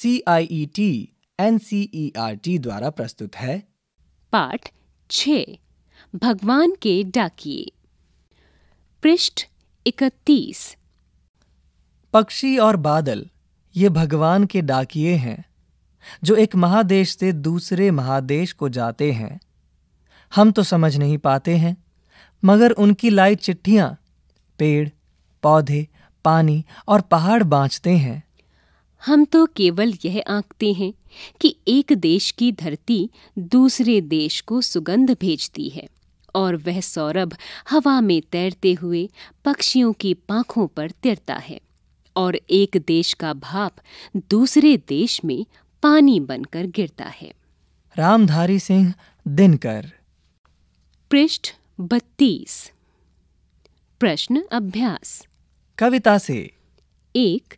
C I E T N C E R T द्वारा प्रस्तुत है पाठ छ भगवान के डाकिए पृष्ठ इकतीस पक्षी और बादल ये भगवान के डाकिए हैं जो एक महादेश से दूसरे महादेश को जाते हैं हम तो समझ नहीं पाते हैं मगर उनकी लाई चिट्ठियां पेड़ पौधे पानी और पहाड़ बाँचते हैं हम तो केवल यह आंकते हैं कि एक देश की धरती दूसरे देश को सुगंध भेजती है और वह सौरभ हवा में तैरते हुए पक्षियों की पाखों पर तैरता है और एक देश का भाप दूसरे देश में पानी बनकर गिरता है रामधारी सिंह दिनकर पृष्ठ बत्तीस प्रश्न अभ्यास कविता से एक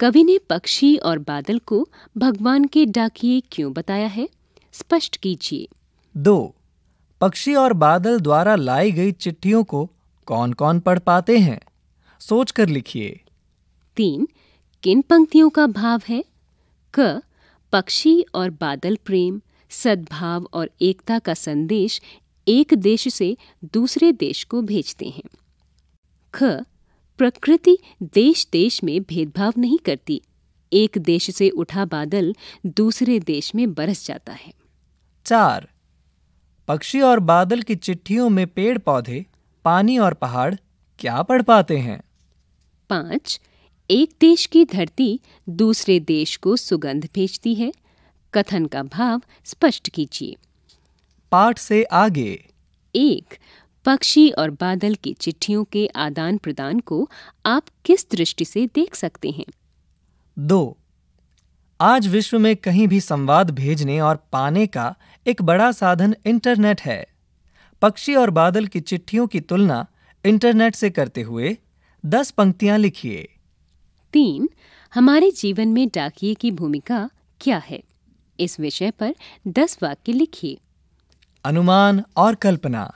कवि ने पक्षी और बादल को भगवान के डाकिए क्यों बताया है स्पष्ट कीजिए दो पक्षी और बादल द्वारा लाई गई चिट्ठियों को कौन कौन पढ़ पाते हैं सोच कर लिखिए तीन किन पंक्तियों का भाव है क पक्षी और बादल प्रेम सद्भाव और एकता का संदेश एक देश से दूसरे देश को भेजते हैं ख प्रकृति देश देश में भेदभाव नहीं करती एक देश से उठा बादल दूसरे देश में बरस जाता है चार पक्षी और बादल की चिट्ठियों में पेड़ पौधे पानी और पहाड़ क्या पढ़ पाते हैं पांच एक देश की धरती दूसरे देश को सुगंध भेजती है कथन का भाव स्पष्ट कीजिए पाठ से आगे एक पक्षी और बादल की चिट्ठियों के आदान प्रदान को आप किस दृष्टि से देख सकते हैं दो आज विश्व में कहीं भी संवाद भेजने और पाने का एक बड़ा साधन इंटरनेट है पक्षी और बादल की चिट्ठियों की तुलना इंटरनेट से करते हुए दस पंक्तियां लिखिए तीन हमारे जीवन में डाकिए की भूमिका क्या है इस विषय पर दस वाक्य लिखिए अनुमान और कल्पना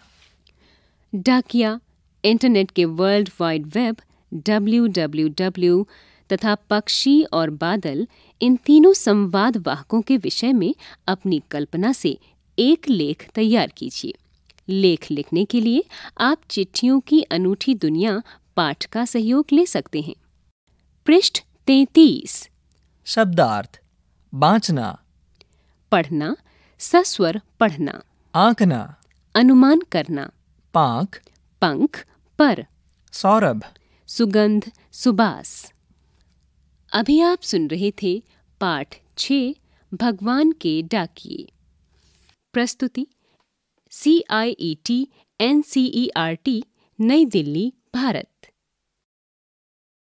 डाकिया इंटरनेट के वर्ल्ड वाइड वेब डब्ल्यू तथा पक्षी और बादल इन तीनों संवाद वाहकों के विषय में अपनी कल्पना से एक लेख तैयार कीजिए लेख लिखने के लिए आप चिट्ठियों की अनूठी दुनिया पाठ का सहयोग ले सकते हैं पृष्ठ तैतीस शब्दार्थ बांचना पढ़ना सस्वर पढ़ना आंकना अनुमान करना पांख पंख पर सौरभ सुगंध सुबास अभी आप सुन रहे थे पाठ छ भगवान के डाकिए प्रस्तुति C I E T N C E R T New Delhi Bharat